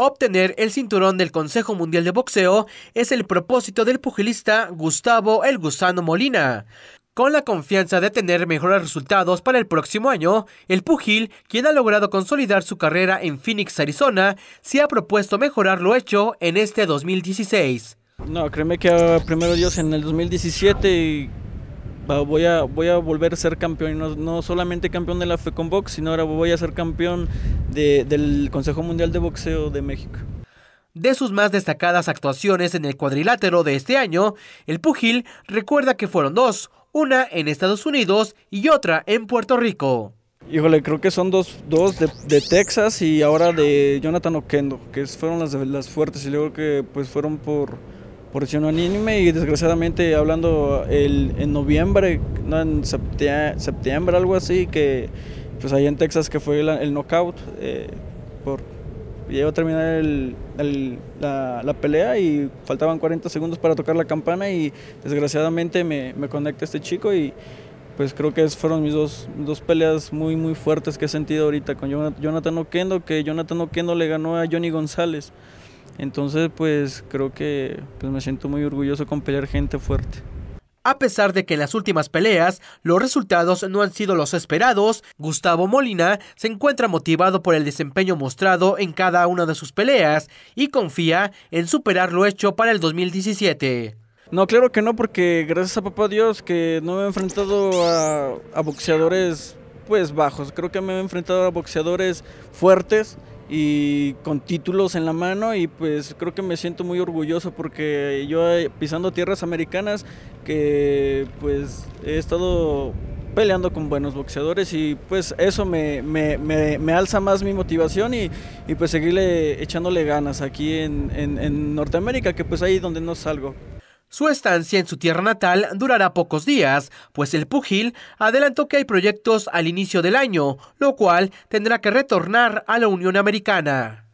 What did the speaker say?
Obtener el cinturón del Consejo Mundial de Boxeo es el propósito del pugilista Gustavo El Gusano Molina. Con la confianza de tener mejores resultados para el próximo año, el pugil, quien ha logrado consolidar su carrera en Phoenix, Arizona, se ha propuesto mejorar lo hecho en este 2016. No, créeme que ah, primero Dios en el 2017 voy a, voy a volver a ser campeón, no, no solamente campeón de la FECOMBOX, sino ahora voy a ser campeón del Consejo Mundial de Boxeo de México. De sus más destacadas actuaciones en el cuadrilátero de este año, el pugil recuerda que fueron dos, una en Estados Unidos y otra en Puerto Rico. Híjole, creo que son dos, dos de, Texas y ahora de Jonathan Oquendo, que fueron las, las fuertes y luego que pues fueron por, porción anime y desgraciadamente hablando el, en noviembre, no, en septiembre, septiembre, algo así, que pues ahí en Texas que fue el, knockout, eh, por, llegó a terminar el, la, pelea y faltaban 40 segundos para tocar la campana y desgraciadamente me, me conecta este chico y pues creo que fueron mis dos, dos peleas muy muy fuertes que he sentido ahorita con Jonathan Okendo, que Jonathan Okendo le ganó a Johnny González. Entonces, pues creo que pues, me siento muy orgulloso con pelear gente fuerte. A pesar de que en las últimas peleas los resultados no han sido los esperados, Gustavo Molina se encuentra motivado por el desempeño mostrado en cada una de sus peleas y confía en superar lo hecho para el 2017. No, claro que no, porque gracias a papá Dios que no me he enfrentado a, a boxeadores pues bajos. Creo que me he enfrentado a boxeadores fuertes y con títulos en la mano y pues creo que me siento muy orgulloso porque yo eh, pisando tierras americanas que pues he estado peleando con buenos boxeadores y pues eso me, alza más mi motivación y, pues seguirle echándole ganas aquí en, Norteamérica que pues ahí es donde no salgo. Su estancia en su tierra natal durará pocos días, pues el pugil adelantó que hay proyectos al inicio del año, lo cual tendrá que retornar a la Unión Americana.